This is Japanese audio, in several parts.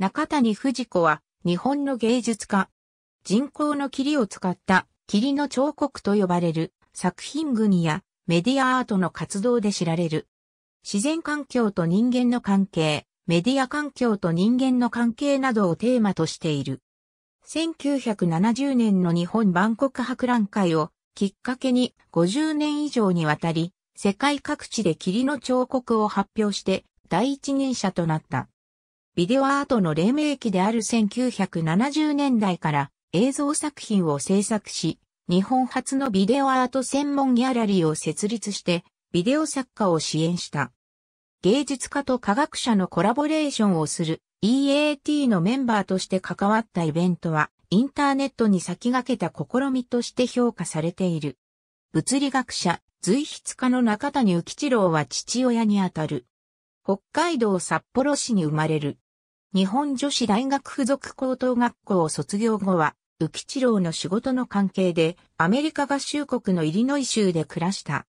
中谷藤子は日本の芸術家。人工の霧を使った霧の彫刻と呼ばれる作品群やメディアアートの活動で知られる。自然環境と人間の関係、メディア環境と人間の関係などをテーマとしている。1970年の日本万国博覧会をきっかけに50年以上にわたり世界各地で霧の彫刻を発表して第一人者となった。ビデオアートの黎明期である1970年代から映像作品を制作し、日本初のビデオアート専門ギャラリーを設立して、ビデオ作家を支援した。芸術家と科学者のコラボレーションをする EAT のメンバーとして関わったイベントは、インターネットに先駆けた試みとして評価されている。物理学者、随筆家の中谷浮一郎は父親にあたる。北海道札幌市に生まれる。日本女子大学附属高等学校を卒業後は、浮地郎の仕事の関係で、アメリカ合衆国のイリノイ州で暮らした。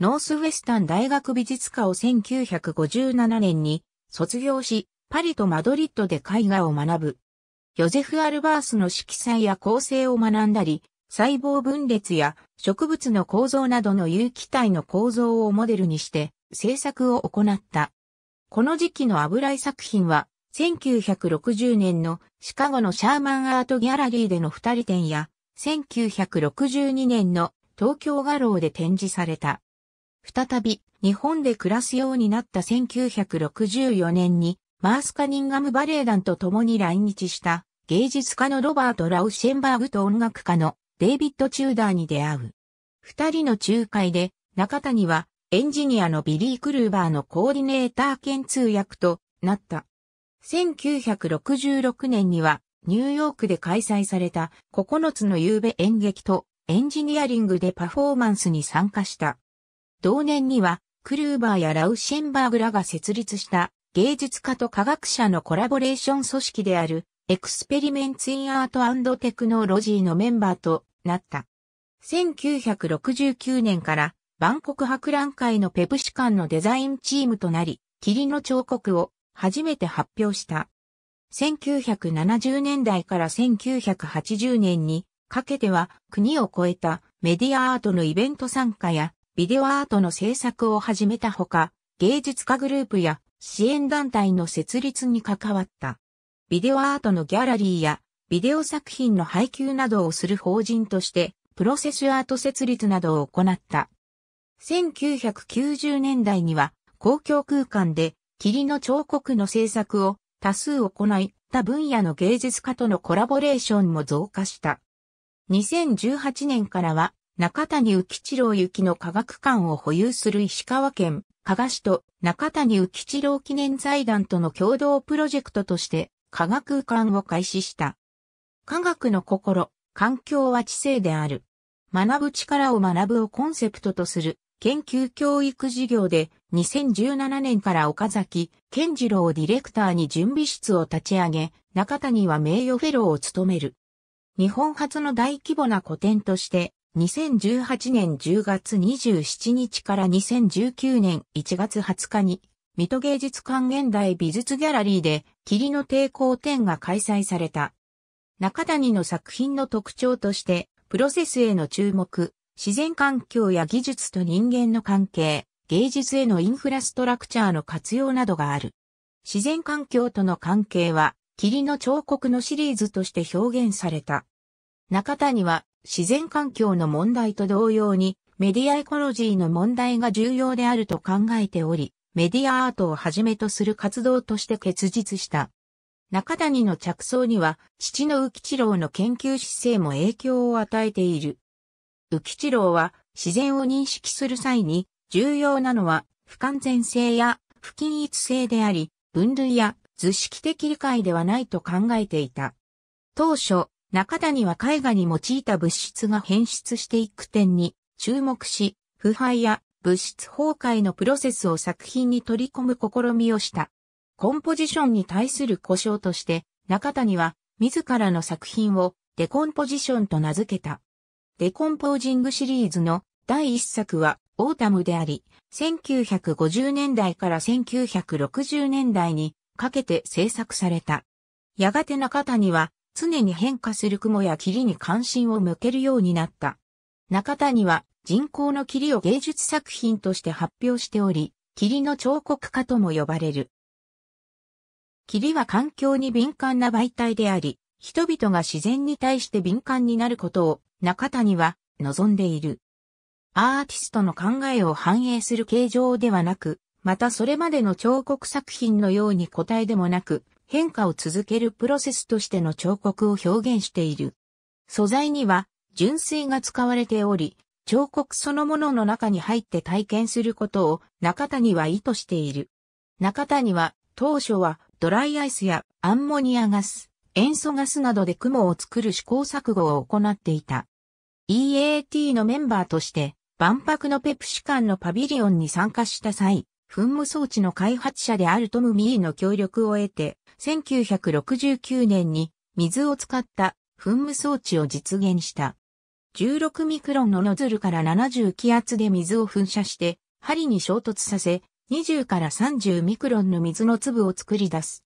ノースウェスタン大学美術科を1957年に卒業し、パリとマドリッドで絵画を学ぶ。ヨゼフ・アルバースの色彩や構成を学んだり、細胞分裂や植物の構造などの有機体の構造をモデルにして制作を行った。この時期の油絵作品は1960年のシカゴのシャーマンアートギャラリーでの二人展や、1962年の東京画廊で展示された。再び、日本で暮らすようになった1964年に、マースカニンガムバレエ団と共に来日した芸術家のロバート・ラウシェンバーグと音楽家のデイビッド・チューダーに出会う。二人の仲介で中谷はエンジニアのビリー・クルーバーのコーディネーター兼通訳となった。1966年にはニューヨークで開催された9つの夕べ演劇とエンジニアリングでパフォーマンスに参加した。同年にはクルーバーやラウシェンバーグらが設立した芸術家と科学者のコラボレーション組織であるエクスペリメンツ・イン・アートテクノロジーのメンバーとなった。1969年から万国博覧会のペプシ館のデザインチームとなり、霧の彫刻を初めて発表した。1970年代から1980年にかけては国を超えたメディアアートのイベント参加やビデオアートの制作を始めたほか、芸術家グループや支援団体の設立に関わった。ビデオアートのギャラリーやビデオ作品の配給などをする法人としてプロセスアート設立などを行った。1990年代には公共空間で霧の彫刻の制作を多数行い、他分野の芸術家とのコラボレーションも増加した。2018年からは、中谷浮一郎行きの科学館を保有する石川県、加賀市と中谷浮一郎記念財団との共同プロジェクトとして、科学館を開始した。科学の心、環境は知性である。学ぶ力を学ぶをコンセプトとする研究教育事業で2017年から岡崎健次郎ディレクターに準備室を立ち上げ、中谷は名誉フェローを務める。日本初の大規模な個展として、2018年10月27日から2019年1月20日に、水戸芸術館現代美術ギャラリーで、霧の抵抗展が開催された。中谷の作品の特徴として、プロセスへの注目、自然環境や技術と人間の関係、芸術へのインフラストラクチャーの活用などがある。自然環境との関係は、霧の彫刻のシリーズとして表現された。中谷は、自然環境の問題と同様に、メディアエコロジーの問題が重要であると考えており、メディアアートをはじめとする活動として結実した。中谷の着想には、父の浮吉郎の研究姿勢も影響を与えている。浮吉郎は自然を認識する際に重要なのは不完全性や不均一性であり、分類や図式的理解ではないと考えていた。当初、中谷は絵画に用いた物質が変質していく点に注目し、腐敗や物質崩壊のプロセスを作品に取り込む試みをした。コンポジションに対する故障として、中谷は自らの作品をデコンポジションと名付けた。デコンポージングシリーズの第一作はオータムであり、1950年代から1960年代にかけて制作された。やがて中谷は常に変化する雲や霧に関心を向けるようになった。中谷は人工の霧を芸術作品として発表しており、霧の彫刻家とも呼ばれる。霧は環境に敏感な媒体であり、人々が自然に対して敏感になることを中谷は望んでいる。アーティストの考えを反映する形状ではなく、またそれまでの彫刻作品のように個体でもなく、変化を続けるプロセスとしての彫刻を表現している。素材には純粋が使われており、彫刻そのものの中に入って体験することを中谷は意図している。中谷は当初はドライアイスやアンモニアガス、塩素ガスなどで雲を作る試行錯誤を行っていた。EAT のメンバーとして、万博のペプシンのパビリオンに参加した際、噴霧装置の開発者であるトム・ミーの協力を得て、1969年に水を使った噴霧装置を実現した。16ミクロンのノズルから70気圧で水を噴射して、針に衝突させ、20から30ミクロンの水の粒を作り出す。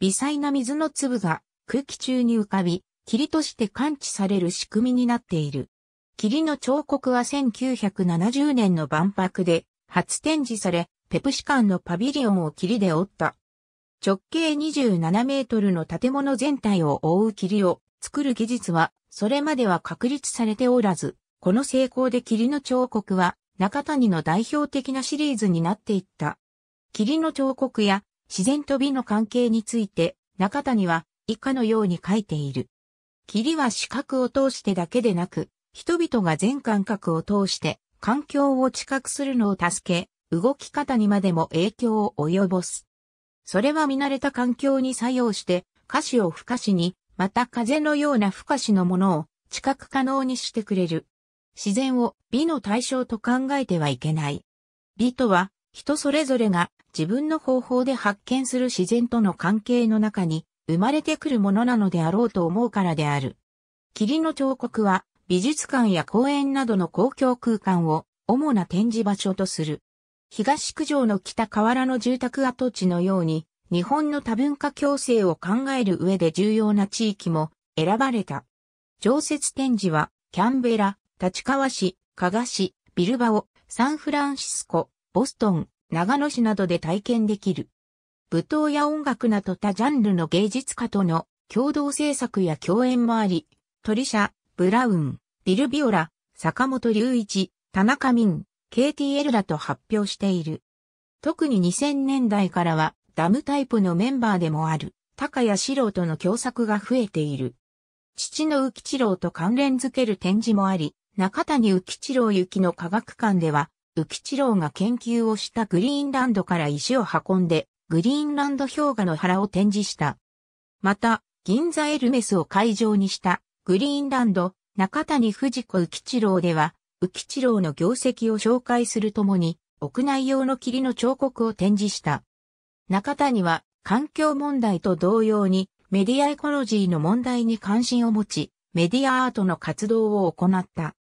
微細な水の粒が空気中に浮かび、霧として感知される仕組みになっている。霧の彫刻は1970年の万博で初展示され、ペプシカンのパビリオンを霧で折った。直径27メートルの建物全体を覆う霧を作る技術は、それまでは確立されておらず、この成功で霧の彫刻は中谷の代表的なシリーズになっていった。霧の彫刻や自然と美の関係について中谷は以下のように書いている。霧は視覚を通してだけでなく、人々が全感覚を通して環境を知覚するのを助け、動き方にまでも影響を及ぼす。それは見慣れた環境に作用して、歌詞を不可視に、また風のような不可視のものを知覚可能にしてくれる。自然を美の対象と考えてはいけない。美とは人それぞれが自分の方法で発見する自然との関係の中に生まれてくるものなのであろうと思うからである。霧の彫刻は美術館や公園などの公共空間を主な展示場所とする。東九条の北河原の住宅跡地のように日本の多文化共生を考える上で重要な地域も選ばれた。常設展示はキャンベラ、立川市、加賀市、ビルバオ、サンフランシスコ、ボストン、長野市などで体験できる。舞踏や音楽など他ジャンルの芸術家との共同制作や共演もあり、トリシャ、ブラウン、ビル・ビオラ、坂本隆一、田中民、KTL らと発表している。特に2000年代からはダムタイプのメンバーでもある、高谷四郎との共作が増えている。父の浮吉郎と関連づける展示もあり、中谷浮吉郎行きの科学館では、浮吉郎が研究をしたグリーンランドから石を運んで、グリーンランド氷河の原を展示した。また、銀座エルメスを会場にしたグリーンランド中谷藤子浮吉郎では、浮吉郎の業績を紹介するともに、屋内用の霧の彫刻を展示した。中谷は環境問題と同様にメディアエコロジーの問題に関心を持ち、メディアアートの活動を行った。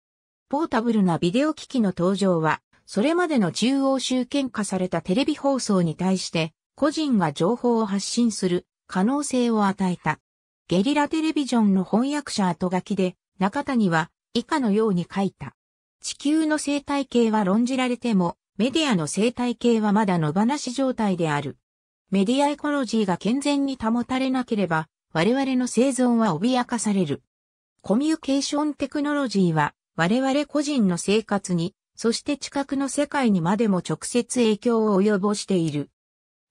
ポータブルなビデオ機器の登場は、それまでの中央集権化されたテレビ放送に対して個人が情報を発信する可能性を与えた。ゲリラテレビジョンの翻訳者後書きで、中谷は以下のように書いた。地球の生態系は論じられても、メディアの生態系はまだ野放し状態である。メディアエコロジーが健全に保たれなければ、我々の生存は脅かされる。コミュニケーションテクノロジーは、我々個人の生活に、そして近くの世界にまでも直接影響を及ぼしている。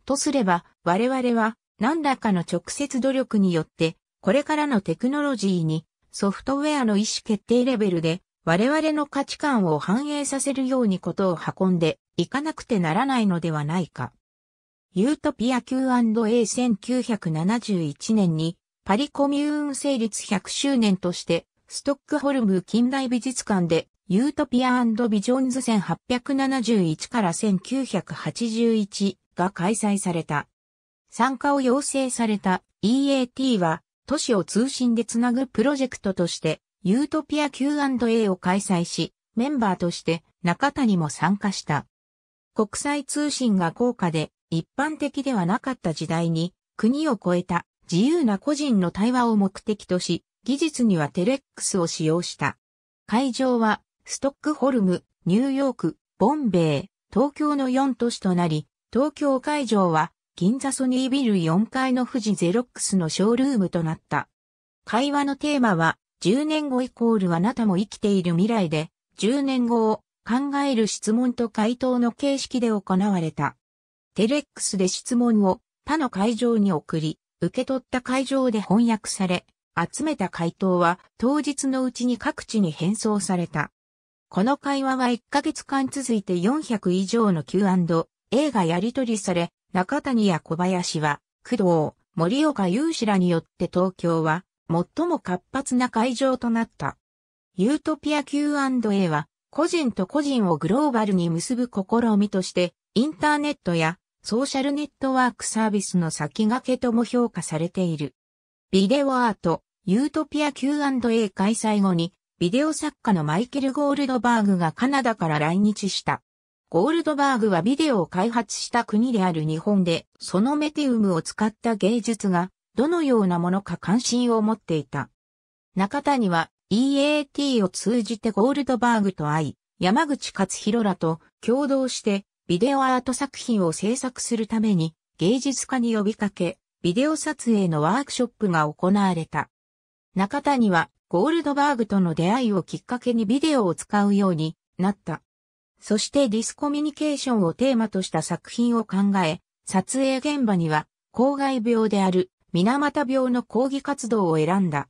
とすれば、我々は何らかの直接努力によって、これからのテクノロジーにソフトウェアの意思決定レベルで我々の価値観を反映させるようにことを運んでいかなくてならないのではないか。ユートピア Q&A1971 年にパリコミューン成立100周年としてストックホルム近代美術館でユートピアビジョンズ1871から1981が開催された。参加を要請された EAT は都市を通信でつなぐプロジェクトとしてユートピア Q&A を開催し、メンバーとして中谷も参加した。国際通信が高価で一般的ではなかった時代に国を超えた自由な個人の対話を目的とし、技術にはテレックスを使用した。会場はストックホルム、ニューヨーク、ボンベイ、東京の4都市となり、東京会場は銀座ソニービル4階の富士ゼロックスのショールームとなった。会話のテーマは10年後イコールあなたも生きている未来で10年後を考える質問と回答の形式で行われた。テレックスで質問を他の会場に送り、受け取った会場で翻訳され、集めた回答は当日のうちに各地に返送された。この会話は1ヶ月間続いて400以上の Q&A 映画やり取りされ、中谷や小林は、工藤、森岡雄志らによって東京は、最も活発な会場となった。ユートピア Q&A は、個人と個人をグローバルに結ぶ試みとして、インターネットやソーシャルネットワークサービスの先駆けとも評価されている。ビデオアート、ユートピア Q&A 開催後に、ビデオ作家のマイケル・ゴールドバーグがカナダから来日した。ゴールドバーグはビデオを開発した国である日本で、そのメテウムを使った芸術が、どのようなものか関心を持っていた。中谷は EAT を通じてゴールドバーグと会い、山口勝弘らと共同してビデオアート作品を制作するために芸術家に呼びかけ、ビデオ撮影のワークショップが行われた。中谷はゴールドバーグとの出会いをきっかけにビデオを使うようになった。そしてディスコミュニケーションをテーマとした作品を考え、撮影現場には、公害病である、水俣病の抗議活動を選んだ。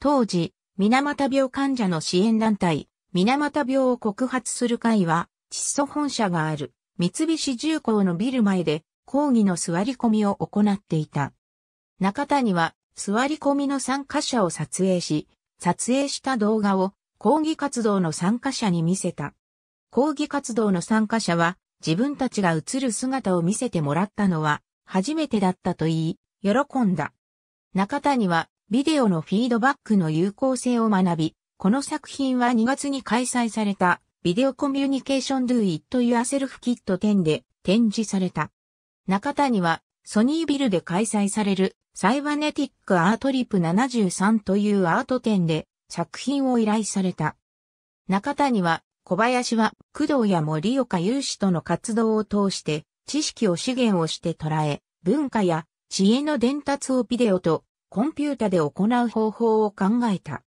当時、水俣病患者の支援団体、水俣病を告発する会は、窒素本社がある、三菱重工のビル前で、抗議の座り込みを行っていた。中谷は、座り込みの参加者を撮影し、撮影した動画を、抗議活動の参加者に見せた。抗議活動の参加者は自分たちが映る姿を見せてもらったのは初めてだったと言い、喜んだ。中谷はビデオのフィードバックの有効性を学び、この作品は2月に開催されたビデオコミュニケーションドゥイ t y o アセルフキット i 10で展示された。中谷はソニービルで開催されるサイバネティックアートリップ73というアート展で作品を依頼された。中谷は小林は工藤や森岡有志との活動を通して知識を資源をして捉え、文化や知恵の伝達をビデオとコンピュータで行う方法を考えた。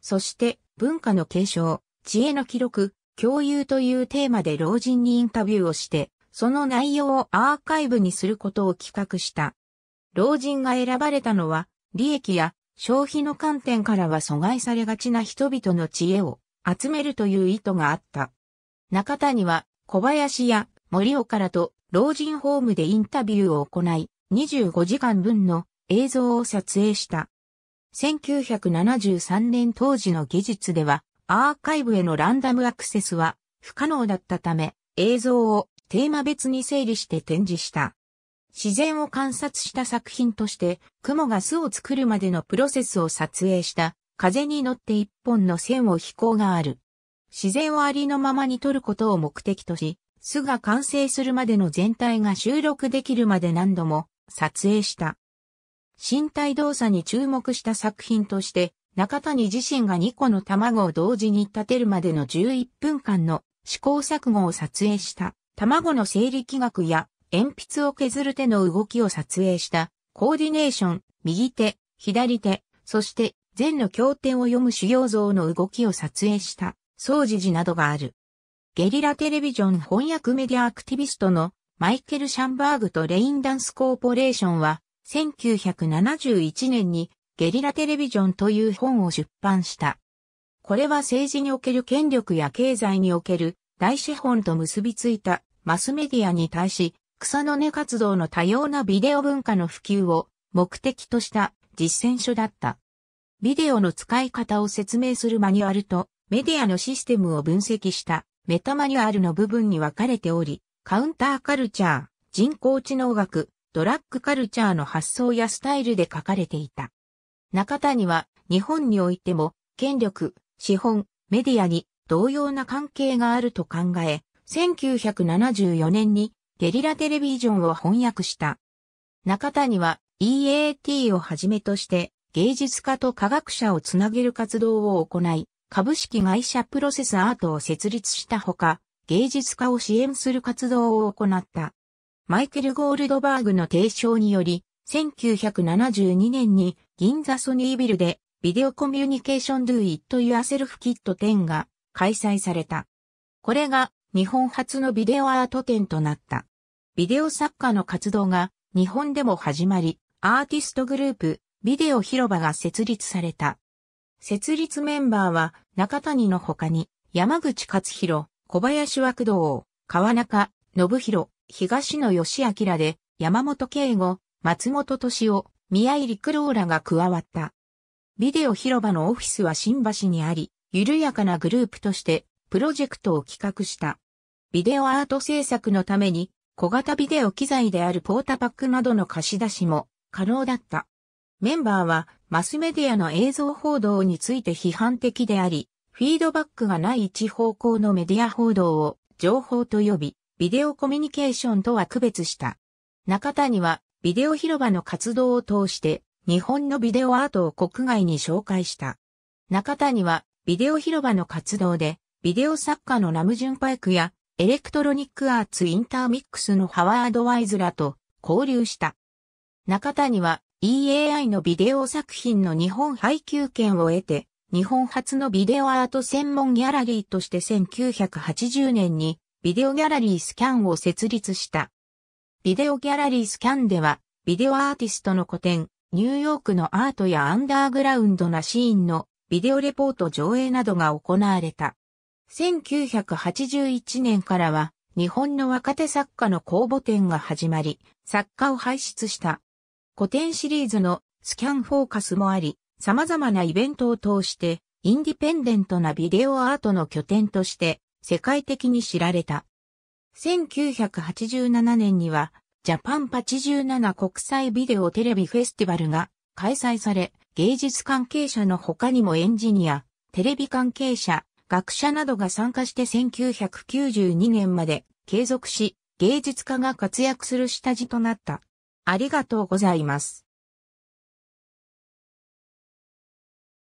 そして文化の継承、知恵の記録、共有というテーマで老人にインタビューをして、その内容をアーカイブにすることを企画した。老人が選ばれたのは、利益や消費の観点からは阻害されがちな人々の知恵を集めるという意図があった。中谷は小林や森岡らと老人ホームでインタビューを行い、25時間分の映像を撮影した。1973年当時の技術では、アーカイブへのランダムアクセスは不可能だったため、映像をテーマ別に整理して展示した。自然を観察した作品として、雲が巣を作るまでのプロセスを撮影した風に乗って一本の線を飛行がある。自然をありのままに撮ることを目的とし、巣が完成するまでの全体が収録できるまで何度も撮影した。身体動作に注目した作品として、中谷自身が2個の卵を同時に立てるまでの11分間の試行錯誤を撮影した、卵の生理気学や鉛筆を削る手の動きを撮影した、コーディネーション、右手、左手、そして禅の経典を読む修行像の動きを撮影した、総持寺などがある。ゲリラテレビジョン翻訳メディアアクティビストのマイケル・シャンバーグとレインダンスコーポレーションは、1971年にゲリラテレビジョンという本を出版した。これは政治における権力や経済における大資本と結びついたマスメディアに対し、草の根活動の多様なビデオ文化の普及を目的とした実践書だった。ビデオの使い方を説明するマニュアルと、メディアのシステムを分析したメタマニュアルの部分に分かれており、カウンターカルチャー、人工知能学、ドラッグカルチャーの発想やスタイルで書かれていた。中谷は日本においても権力、資本、メディアに同様な関係があると考え、1974年にゲリラテレビジョンを翻訳した。中谷は EAT をはじめとして芸術家と科学者をつなげる活動を行い、株式会社プロセスアートを設立したほか、芸術家を支援する活動を行った。マイケル・ゴールドバーグの提唱により、1972年に銀座ソニービルでビデオコミュニケーションドゥイット・ユアセルフ・キット展が開催された。これが日本初のビデオアート展となった。ビデオ作家の活動が日本でも始まり、アーティストグループビデオ広場が設立された。設立メンバーは中谷の他に山口勝弘、小林枠道、川中、信弘、東野義明で山本慶吾、松本敏夫、宮入クローラが加わった。ビデオ広場のオフィスは新橋にあり、緩やかなグループとしてプロジェクトを企画した。ビデオアート制作のために小型ビデオ機材であるポータパックなどの貸し出しも可能だった。メンバーはマスメディアの映像報道について批判的であり、フィードバックがない一方向のメディア報道を情報と呼び、ビデオコミュニケーションとは区別した。中谷はビデオ広場の活動を通して日本のビデオアートを国外に紹介した。中谷はビデオ広場の活動でビデオ作家のラムジュンパイクやエレクトロニックアーツインターミックスのハワード・ワイズらと交流した。中谷は EAI のビデオ作品の日本配給権を得て、日本初のビデオアート専門ギャラリーとして1980年にビデオギャラリースキャンを設立した。ビデオギャラリースキャンでは、ビデオアーティストの個展、ニューヨークのアートやアンダーグラウンドなシーンのビデオレポート上映などが行われた。1981年からは、日本の若手作家の公募展が始まり、作家を輩出した。古典シリーズのスキャンフォーカスもあり、様々なイベントを通して、インディペンデントなビデオアートの拠点として、世界的に知られた。1987年には、ジャパン87国際ビデオテレビフェスティバルが開催され、芸術関係者の他にもエンジニア、テレビ関係者、学者などが参加して1992年まで継続し、芸術家が活躍する下地となった。ありがとうございます。